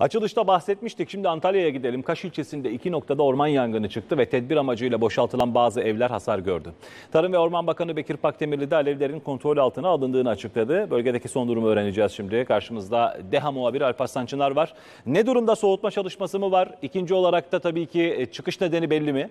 Açılışta bahsetmiştik. Şimdi Antalya'ya gidelim. Kaş ilçesinde iki noktada orman yangını çıktı ve tedbir amacıyla boşaltılan bazı evler hasar gördü. Tarım ve Orman Bakanı Bekir Pakdemirli de alevlerin kontrol altına alındığını açıkladı. Bölgedeki son durumu öğreneceğiz şimdi. Karşımızda DEHA muhabiri Alparslan Çınar var. Ne durumda soğutma çalışması mı var? İkinci olarak da tabii ki e, çıkış nedeni belli mi?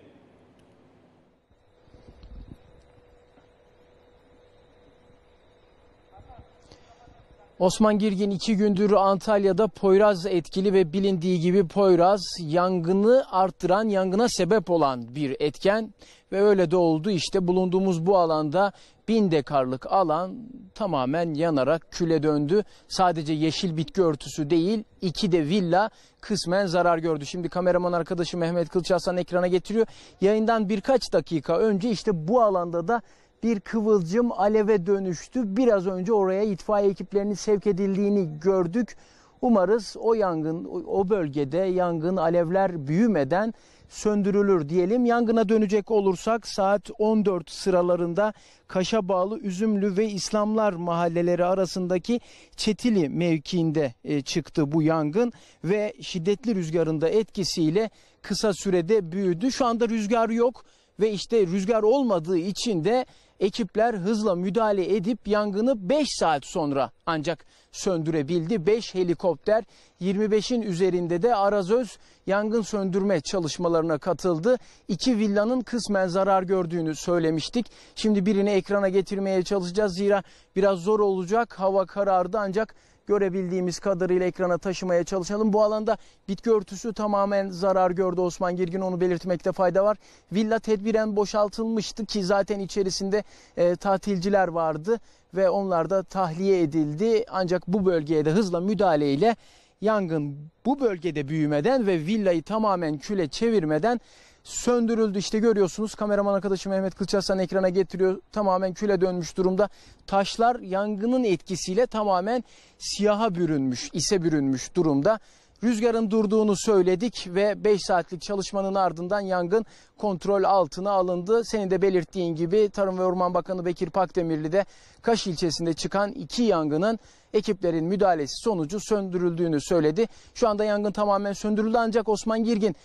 Osman Girgin iki gündür Antalya'da Poyraz etkili ve bilindiği gibi Poyraz yangını arttıran, yangına sebep olan bir etken ve öyle de oldu işte bulunduğumuz bu alanda bin dekarlık alan tamamen yanarak küle döndü. Sadece yeşil bitki örtüsü değil iki de villa kısmen zarar gördü. Şimdi kameraman arkadaşı Mehmet Kılçasan ekrana getiriyor. Yayından birkaç dakika önce işte bu alanda da bir kıvılcım aleve dönüştü. Biraz önce oraya itfaiye ekiplerinin sevk edildiğini gördük. Umarız o yangın, o bölgede yangın, alevler büyümeden söndürülür diyelim. Yangına dönecek olursak saat 14 sıralarında Kaş'a bağlı Üzümlü ve İslamlar mahalleleri arasındaki Çetili mevkiinde e, çıktı bu yangın ve şiddetli rüzgarın da etkisiyle kısa sürede büyüdü. Şu anda rüzgar yok ve işte rüzgar olmadığı için de Ekipler hızla müdahale edip yangını 5 saat sonra ancak söndürebildi. 5 helikopter 25'in üzerinde de arazöz yangın söndürme çalışmalarına katıldı. İki villanın kısmen zarar gördüğünü söylemiştik. Şimdi birini ekrana getirmeye çalışacağız zira biraz zor olacak. Hava karardı ancak görebildiğimiz kadarıyla ekrana taşımaya çalışalım. Bu alanda bitki örtüsü tamamen zarar gördü Osman Girgin onu belirtmekte fayda var. Villa tedbiren boşaltılmıştı ki zaten içerisinde e, tatilciler vardı ve onlar da tahliye edildi. Ancak bu bölgeye de hızla müdahaleyle yangın bu bölgede büyümeden ve villayı tamamen küle çevirmeden söndürüldü. İşte görüyorsunuz kameraman arkadaşım Mehmet Kılçarslan ekrana getiriyor. Tamamen küle dönmüş durumda. Taşlar yangının etkisiyle tamamen siyaha bürünmüş, ise bürünmüş durumda. Rüzgarın durduğunu söyledik ve 5 saatlik çalışmanın ardından yangın kontrol altına alındı. Senin de belirttiğin gibi Tarım ve Orman Bakanı Bekir Pakdemirli de Kaş ilçesinde çıkan iki yangının ekiplerin müdahalesi sonucu söndürüldüğünü söyledi. Şu anda yangın tamamen söndürüldü ancak Osman Girgin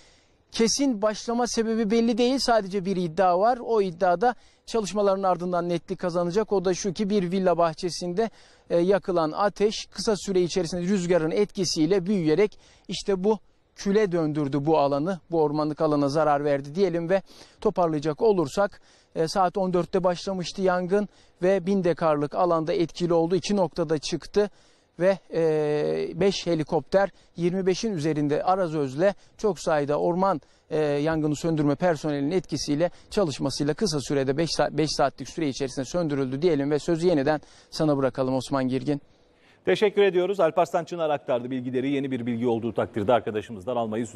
kesin başlama sebebi belli değil. Sadece bir iddia var. O iddiada çalışmaların ardından netlik kazanacak. O da şu ki bir villa bahçesinde e, yakılan ateş kısa süre içerisinde rüzgarın etkisiyle büyüyerek işte bu küle döndürdü bu alanı. Bu ormanlık alana zarar verdi diyelim ve toparlayacak olursak e, saat 14'te başlamıştı yangın ve bin dekarlık alanda etkili oldu. iki noktada çıktı ve 5 e, helikopter 25'in üzerinde arazözle çok sayıda orman e, yangını söndürme personelinin etkisiyle çalışmasıyla kısa sürede 5 5 saatlik süre içerisinde söndürüldü diyelim ve sözü yeniden sana bırakalım Osman Girgin. Teşekkür ediyoruz. Alparslan Çınar aktardı bilgileri. Yeni bir bilgi olduğu takdirde arkadaşımızdan almayı sürdürüyoruz.